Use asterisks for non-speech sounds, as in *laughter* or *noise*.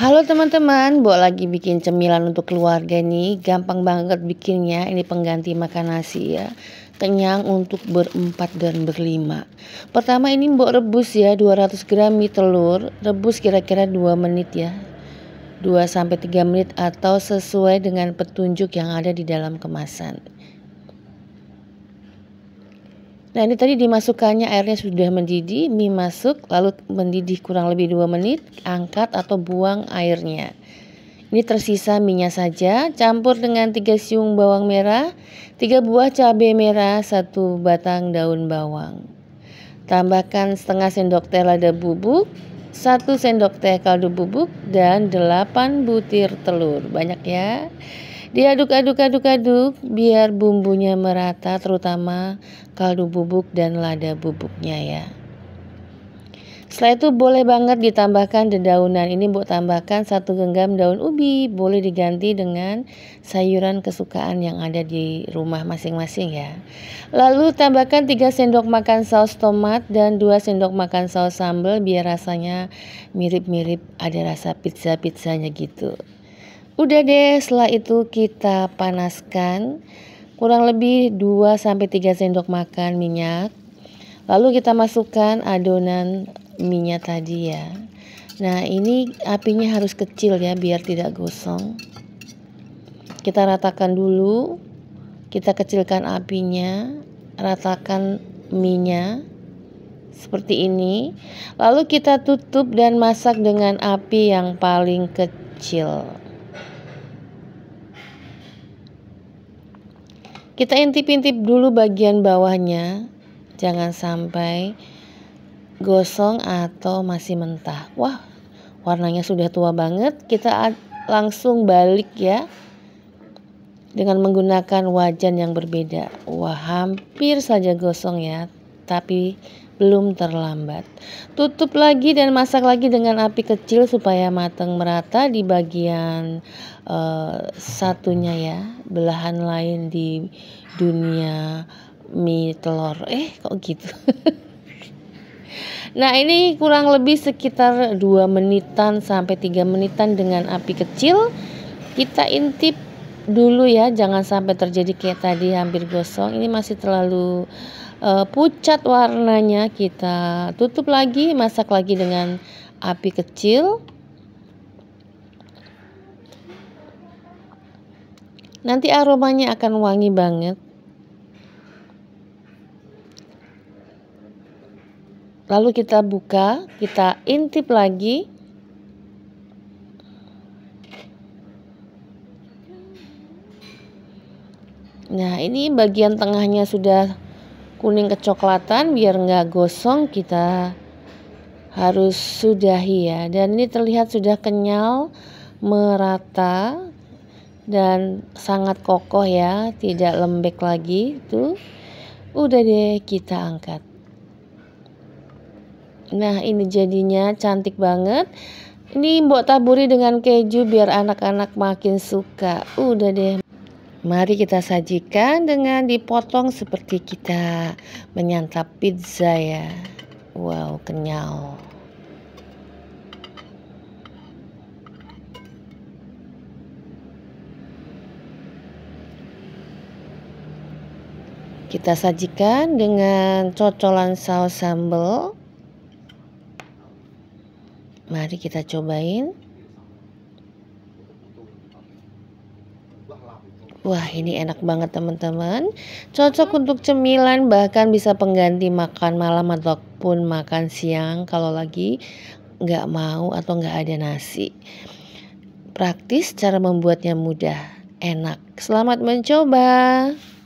Halo teman-teman, buat lagi bikin cemilan untuk keluarga nih. Gampang banget bikinnya, ini pengganti makan nasi ya. Kenyang untuk berempat dan berlima. Pertama ini buat rebus ya, 200 gram mie telur. Rebus kira-kira 2 menit ya. 2 sampai 3 menit atau sesuai dengan petunjuk yang ada di dalam kemasan. Nah ini tadi dimasukkannya airnya sudah mendidih, mie masuk lalu mendidih kurang lebih 2 menit, angkat atau buang airnya. Ini tersisa minyak saja, campur dengan 3 siung bawang merah, 3 buah cabai merah, 1 batang daun bawang. Tambahkan setengah sendok teh lada bubuk, 1 sendok teh kaldu bubuk, dan 8 butir telur. Banyak ya. Diaduk-aduk-aduk-aduk biar bumbunya merata terutama kaldu bubuk dan lada bubuknya ya. Setelah itu boleh banget ditambahkan dedaunan. Ini buat tambahkan satu genggam daun ubi. Boleh diganti dengan sayuran kesukaan yang ada di rumah masing-masing ya. Lalu tambahkan 3 sendok makan saus tomat dan 2 sendok makan saus sambal biar rasanya mirip-mirip ada rasa pizza-pizzanya gitu. Udah deh, setelah itu kita panaskan kurang lebih 2 sampai 3 sendok makan minyak. Lalu kita masukkan adonan minyak tadi ya. Nah, ini apinya harus kecil ya biar tidak gosong. Kita ratakan dulu. Kita kecilkan apinya, ratakan minyak seperti ini. Lalu kita tutup dan masak dengan api yang paling kecil. Kita intip-intip dulu bagian bawahnya, jangan sampai gosong atau masih mentah. Wah, warnanya sudah tua banget. Kita langsung balik ya dengan menggunakan wajan yang berbeda. Wah, hampir saja gosong ya, tapi belum terlambat. Tutup lagi dan masak lagi dengan api kecil supaya matang merata di bagian uh, satunya ya, belahan lain di dunia mie telur. Eh, kok gitu? *laughs* Nah ini kurang lebih sekitar 2 menitan sampai 3 menitan dengan api kecil Kita intip dulu ya jangan sampai terjadi kayak tadi hampir gosong ini masih terlalu uh, pucat warnanya kita tutup lagi masak lagi dengan api kecil nanti aromanya akan wangi banget lalu kita buka kita intip lagi Nah ini bagian tengahnya sudah kuning kecoklatan biar nggak gosong kita harus sudahi ya dan ini terlihat sudah kenyal merata dan sangat kokoh ya tidak lembek lagi tuh udah deh kita angkat nah ini jadinya cantik banget ini mbok taburi dengan keju biar anak-anak makin suka udah deh Mari kita sajikan dengan dipotong seperti kita menyantap pizza ya. Wow, kenyal. Kita sajikan dengan cocolan saus sambal. Mari kita cobain. Wah ini enak banget teman-teman Cocok untuk cemilan bahkan bisa pengganti makan malam ataupun makan siang Kalau lagi nggak mau atau nggak ada nasi Praktis cara membuatnya mudah enak Selamat mencoba